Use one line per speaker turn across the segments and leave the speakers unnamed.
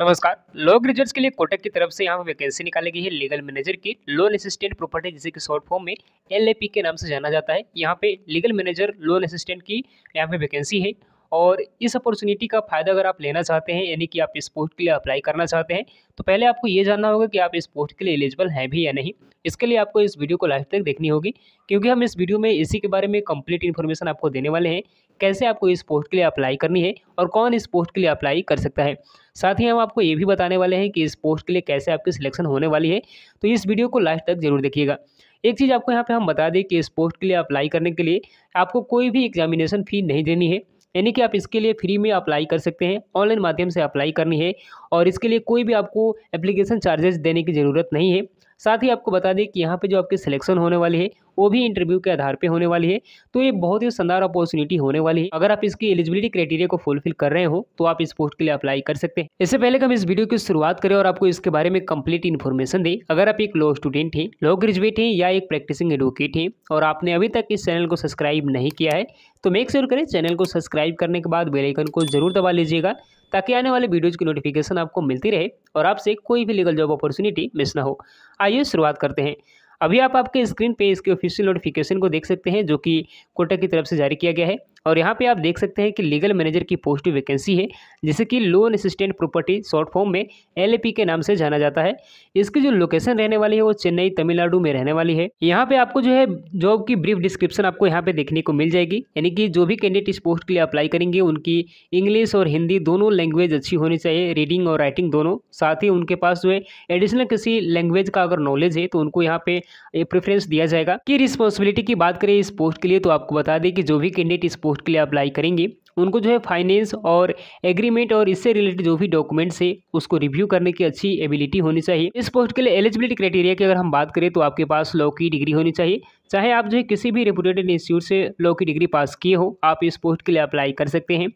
नमस्कार लो ग्रेजुएट्स के लिए कोटक की तरफ से यहाँ पर वैकेंसी निकाली गई है लीगल मैनेजर की लोन असिस्टेंट प्रॉपर्टी जिसे कि शॉर्ट फॉर्म में एल के नाम से जाना जाता है यहाँ पे लीगल मैनेजर लोन असिस्टेंट की यहाँ पे वैकेंसी है और इस अपॉर्चुनिटी का फ़ायदा अगर आप लेना चाहते हैं यानी कि आप इस पोस्ट के लिए अप्लाई करना चाहते हैं तो पहले आपको ये जानना होगा कि आप इस पोस्ट के लिए एलिजिबल हैं भी या नहीं इसके लिए आपको इस वीडियो को लास्ट तक देखनी होगी क्योंकि हम इस वीडियो में इसी के बारे में कम्प्लीट इन्फॉर्मेशन आपको देने वाले हैं कैसे आपको इस पोस्ट के लिए अप्लाई करनी है और कौन इस पोस्ट के लिए अप्लाई कर सकता है साथ ही हम आपको ये भी बताने वाले हैं कि इस पोस्ट के लिए कैसे आपकी सिलेक्शन होने वाली है तो इस वीडियो को लास्ट तक जरूर देखिएगा एक चीज़ आपको यहाँ पे हम बता दें कि इस पोस्ट के लिए अप्लाई करने के लिए आपको कोई भी एग्जामिनेशन फ़ी नहीं देनी है यानी कि आप इसके लिए फ्री में अप्लाई कर सकते हैं ऑनलाइन माध्यम से अप्लाई करनी है और इसके लिए कोई भी आपको एप्लीकेशन चार्जेस देने की ज़रूरत नहीं है साथ ही आपको बता दें कि यहाँ पे जो आपके सिलेक्शन होने वाले हैं वो भी इंटरव्यू के आधार पर होने वाली है तो ये बहुत ही शानदार अपॉर्चुनिटी होने वाली है अगर आप इसकी एलिजिबिलिटी क्राइटेरिया को फुलफिल कर रहे हो तो आप इस पोस्ट के लिए अप्लाई कर सकते हैं इससे पहले हम इस वीडियो की शुरुआत करें और आपको इसके बारे में कंप्लीट इन्फॉर्मेशन दें अगर आप एक लॉ स्टूडेंट हैं लॉ ग्रेजुएट हैं या एक प्रैक्टिसिंग एडवोकेट हैं और आपने अभी तक इस चैनल को सब्सक्राइब नहीं किया है तो मेक श्योर करें चैनल को सब्सक्राइब करने के बाद बेलाइकन को जरूर दबा लीजिएगा ताकि आने वाले वीडियोज़ की नोटिफिकेशन आपको मिलती रहे और आपसे कोई भी लीगल जॉब अपॉर्चुनिटी मिस ना हो आइए शुरुआत करते हैं अभी आप आपके स्क्रीन पे इसके ऑफिशियल नोटिफिकेशन को देख सकते हैं जो कि कोटा की तरफ से जारी किया गया है और यहाँ पे आप देख सकते हैं कि लीगल मैनेजर की पोस्ट वैकेंसी है जिसे कि loan assistant property short form में एल के नाम से जाना जाता है इसकी जो लोकेशन रहने वाली है वो चेन्नई तमिलनाडु में रहने वाली है यहाँ पे आपको जो है जॉब की ब्रीफ डिस्क्रिप्शन आपको यहाँ पे देखने को मिल जाएगी यानी कि जो भी कैंडिडेट इस पोस्ट के लिए अप्लाई करेंगे उनकी इंग्लिश और हिंदी दोनों लैंग्वेज अच्छी होनी चाहिए रीडिंग और राइटिंग दोनों साथ ही उनके पास जो है एडिशनल किसी लैंग्वेज का अगर नॉलेज है तो उनको यहाँ पे प्रेफरेंस दिया जाएगा कि रिस्पॉन्सिबिलिटी की बात करें इस पोस्ट के लिए तो आपको बता दें कि जो भी कैंडिडेट इस पोस्ट पोस्ट के लिए अप्लाई करेंगे उनको जो है फाइनेंस और एग्रीमेंट और इससे रिलेटेड जो भी डॉक्यूमेंट्स है उसको रिव्यू करने की अच्छी एबिलिटी होनी चाहिए इस पोस्ट के लिए एलिजिबिलिटी क्राइटेरिया की अगर हम बात करें तो आपके पास लॉ की डिग्री होनी चाहिए चाहे आप जो है किसी भी रेपुटेड इंस्टीट्यूट से लॉ की डिग्री पास किए हो आप इस पोस्ट के लिए अप्लाई कर सकते हैं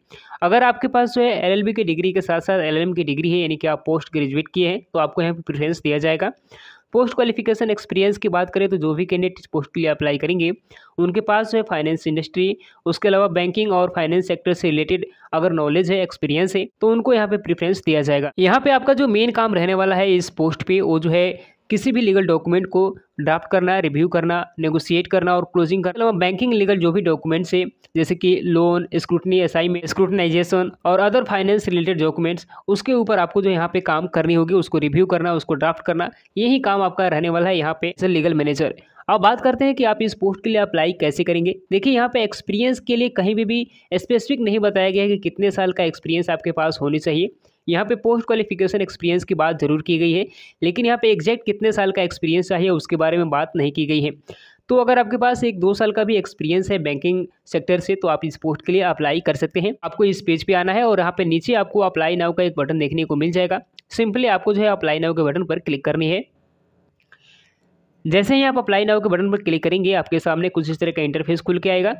अगर आपके पास जो है एल की डिग्री के साथ साथ एल की डिग्री है यानी कि आप पोस्ट ग्रेजुएट किए हैं तो आपको यहाँ पर प्रेफरेंस दिया जाएगा पोस्ट क्वालिफिकेशन एक्सपीरियंस की बात करें तो जो भी कैंडिडेट इस पोस्ट के लिए अप्लाई करेंगे उनके पास जो है फाइनेंस इंडस्ट्री उसके अलावा बैंकिंग और फाइनेंस सेक्टर से रिलेटेड अगर नॉलेज है एक्सपीरियंस है तो उनको यहाँ पे प्रेफरेंस दिया जाएगा यहाँ पे आपका जो मेन काम रहने वाला है इस पोस्ट पे वो जो है किसी भी लीगल डॉक्यूमेंट को ड्राफ्ट करना रिव्यू करना नेगोशिएट करना और क्लोजिंग करना अलावा बैंकिंग लीगल जो भी डॉक्यूमेंट्स है जैसे कि लोन स्क्रूटनी असाइनमेंट स्क्रूटनाइजेशन और अदर फाइनेंस रिलेटेड डॉक्यूमेंट्स उसके ऊपर आपको जो यहाँ पे काम करनी होगी उसको रिव्यू करना उसको ड्राफ्ट करना यही काम आपका रहने वाला है यहाँ पे लीगल मैनेजर अब बात करते हैं कि आप इस पोस्ट के लिए अप्लाई कैसे करेंगे देखिए यहाँ पे एक्सपीरियंस के लिए कहीं भी भी स्पेसिफिक नहीं बताया गया है कि कितने साल का एक्सपीरियंस आपके पास होनी चाहिए यहाँ पे पोस्ट क्वालिफिकेशन एक्सपीरियंस की बात ज़रूर की गई है लेकिन यहाँ पे एग्जैक्ट कितने साल का एक्सपीरियंस चाहिए उसके बारे में बात नहीं की गई है तो अगर आपके पास एक दो साल का भी एक्सपीरियंस है बैंकिंग सेक्टर से तो आप इस पोस्ट के लिए अप्लाई कर सकते हैं आपको इस पेज पर आना है और यहाँ पर नीचे आपको अप्लाई नाव का एक बटन देखने को मिल जाएगा सिंपली आपको जो है अप्लाई नाव के बटन पर क्लिक करनी है जैसे ही आप अप्लाई नाउ के बटन पर क्लिक करेंगे आपके सामने कुछ इस तरह का इंटरफेस खुल के आएगा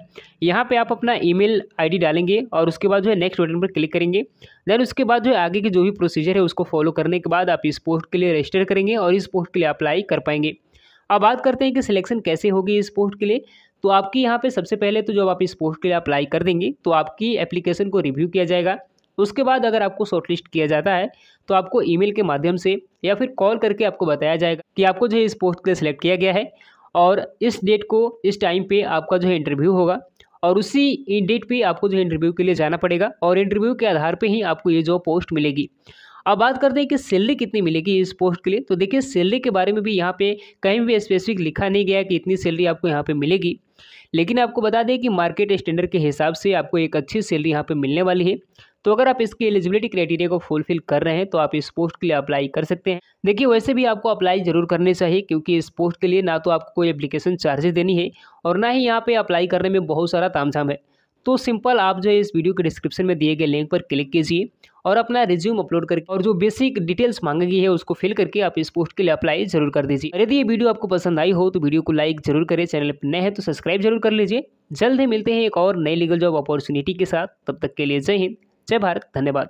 यहाँ पे आप अपना ईमेल आईडी डालेंगे और उसके बाद जो है नेक्स्ट बटन पर क्लिक करेंगे देन उसके बाद जो है आगे की जो भी प्रोसीजर है उसको फॉलो करने के बाद आप इस पोस्ट के लिए रजिस्टर करेंगे और इस पोस्ट के लिए अप्लाई कर पाएंगे अब बात करते हैं कि सिलेक्शन कैसे होगी इस पोस्ट के लिए तो आपकी यहाँ पर सबसे पहले तो जब आप इस पोस्ट के लिए अप्लाई कर देंगे तो आपकी एप्लीकेशन को रिव्यू किया जाएगा उसके बाद अगर आपको शॉर्टलिस्ट किया जाता है तो आपको ईमेल के माध्यम से या फिर कॉल करके आपको बताया जाएगा कि आपको जो है इस पोस्ट के लिए सिलेक्ट किया गया है और इस डेट को इस टाइम पे आपका जो है इंटरव्यू होगा और उसी डेट पे आपको जो है इंटरव्यू के लिए जाना पड़ेगा और इंटरव्यू के आधार पर ही आपको ये जो पोस्ट मिलेगी अब बात करते हैं कि सैलरी कितनी मिलेगी इस पोस्ट के लिए तो देखिए सैलरी के बारे में भी यहाँ पे कहीं भी स्पेसिफिक लिखा नहीं गया कि इतनी सैलरी आपको यहाँ पे मिलेगी लेकिन आपको बता दें कि मार्केट स्टैंडर्ड के हिसाब से आपको एक अच्छी सैलरी यहाँ पे मिलने वाली है तो अगर आप इसके एलिजिबिलिटी क्राइटेरिया को फुलफिल कर रहे हैं तो आप इस पोस्ट के लिए अप्लाई कर सकते हैं देखिए वैसे भी आपको अप्लाई जरूर करने चाहिए क्योंकि इस पोस्ट के लिए ना तो आपको कोई एप्लीकेशन चार्जेस देनी है और ना ही यहाँ पर अप्लाई करने में बहुत सारा ताम है तो सिंपल आप जो है इस वीडियो के डिस्क्रिप्शन में दिए गए लिंक पर क्लिक कीजिए और अपना रिज्यूम अपलोड करके और जो बेसिक डिटेल्स मांगी है उसको फिल करके आप इस पोस्ट के लिए अप्लाई जरूर कर दीजिए यदि ये वीडियो आपको पसंद आई हो तो वीडियो को लाइक जरूर करें चैनल पर नए हैं तो सब्सक्राइब जरूर कर लीजिए जल्द ही मिलते हैं एक और नई लीगल जॉब अपॉर्चुनिटी के साथ तब तक के लिए जय हिंद जय भारत धन्यवाद